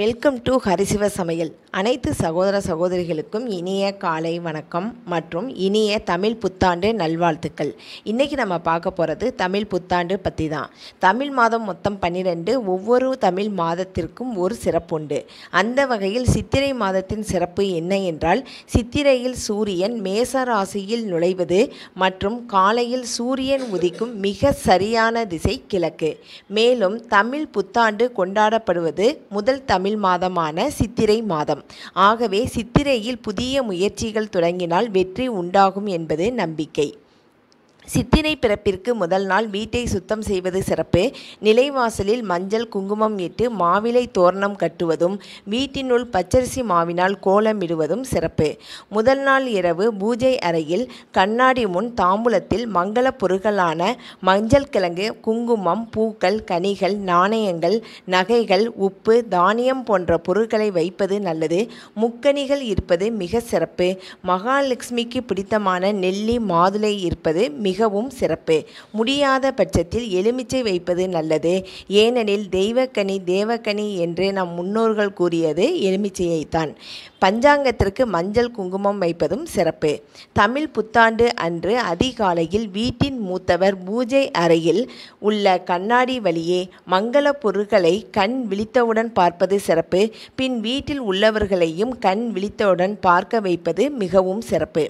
welcome to ஹரிசிவ சமையல் அனைத்து சகோதர சகோதரிகளுக்கும் இனிய காலை வணக்கம் மற்றும் இனிய தமிழ் புத்தாண்டு நல்வாழ்த்துக்கள் இன்றைக்கி நம்ம பார்க்க போகிறது தமிழ் புத்தாண்டு பற்றி தான் தமிழ் மாதம் மொத்தம் பன்னிரெண்டு ஒவ்வொரு தமிழ் மாதத்திற்கும் ஒரு சிறப்புண்டு அந்த வகையில் சித்திரை மாதத்தின் சிறப்பு என்ன என்றால் சித்திரையில் சூரியன் மேச ராசியில் நுழைவது மற்றும் காலையில் சூரியன் உதிக்கும் மிக சரியான திசை கிழக்கு மேலும் தமிழ் புத்தாண்டு கொண்டாடப்படுவது முதல் தமிழ் தமிழ் மாதமான சித்திரை மாதம் ஆகவே சித்திரையில் புதிய முயற்சிகள் தொடங்கினால் வெற்றி உண்டாகும் என்பது நம்பிக்கை சித்திரை பிறப்பிற்கு முதல் நாள் வீட்டை சுத்தம் செய்வது சிறப்பு நிலைவாசலில் மஞ்சள் குங்குமம் இட்டு மாவிலை தோரணம் கட்டுவதும் வீட்டினுள் பச்சரிசி மாவினால் கோலம் இடுவதும் சிறப்பு முதல் நாள் இரவு பூஜை அறையில் கண்ணாடி முன் தாம்பூலத்தில் மங்கள பொருட்களான மஞ்சள் கிழங்கு குங்குமம் பூக்கள் கனிகள் நாணயங்கள் நகைகள் உப்பு தானியம் போன்ற பொருட்களை வைப்பது நல்லது முக்கணிகள் இருப்பது மிக சிறப்பு மகாலட்சுமிக்கு பிடித்தமான நெல்லி மாதுளை இருப்பது மிக மிகவும் சிறப்பு முடியாத பட்சத்தில் எலுமிச்சை வைப்பது நல்லது ஏனெனில் தெய்வக்கனி தேவக்கனி என்று நம் முன்னோர்கள் கூறியது எலுமிச்சையைத்தான் பஞ்சாங்கத்திற்கு மஞ்சள் குங்குமம் வைப்பதும் சிறப்பு தமிழ் புத்தாண்டு அன்று அதிகாலையில் வீட்டின் மூத்தவர் பூஜை அறையில் உள்ள கண்ணாடி வழியே மங்கள பொருட்களை கண் விழித்தவுடன் பார்ப்பது சிறப்பு பின் வீட்டில் உள்ளவர்களையும் கண் விழித்தவுடன் பார்க்க வைப்பது மிகவும் சிறப்பு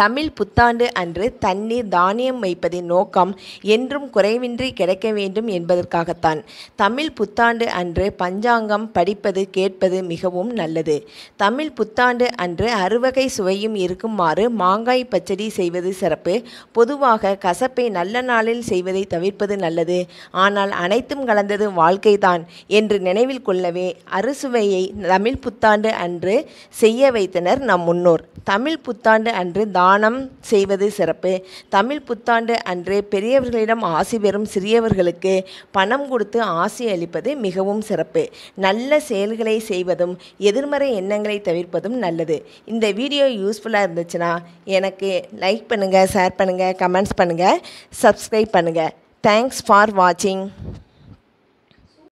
தமிழ் புத்தாண்டு அன்று தண்ணீர் தானியம் வைப்பதின் நோக்கம் என்றும் குறைவின்றி கிடைக்க வேண்டும் என்பதற்காகத்தான் தமிழ் புத்தாண்டு அன்று பஞ்சாங்கம் படிப்பது கேட்பது மிகவும் நல்லது தமிழ் புத்தாண்டு அன்று அறுவகை சுவையும் இருக்குமாறு மாங்காய் பச்சடி செய்வது சிறப்பு பொதுவாக கசப்பை நல்ல நாளில் செய்வதை தவிர்ப்பது நல்லது ஆனால் அனைத்தும் கலந்தது வாழ்க்கைதான் என்று நினைவில் கொள்ளவே அறுசுவையை தமிழ் புத்தாண்டு அன்று செய்ய வைத்தனர் நம் முன்னோர் தமிழ் புத்தாண்டு அன்று தானம் செய்வது சிறப்பு தமிழ் புத்தாண்டு அன்று பெரியவர்களிடம் ஆசி பெறும் சிறியவர்களுக்கு பணம் கொடுத்து ஆசி அளிப்பது மிகவும் சிறப்பு நல்ல செயல்களை செய்வதும் எதிர்மறை எண்ணங்களை தவிர்ப்பதும் நல்லது இந்த வீடியோ யூஸ்ஃபுல்லாக இருந்துச்சுன்னா எனக்கு லைக் பண்ணுங்கள் ஷேர் பண்ணுங்கள் கமெண்ட்ஸ் பண்ணுங்கள் சப்ஸ்கிரைப் பண்ணுங்கள் தேங்க்ஸ் ஃபார் வாட்சிங்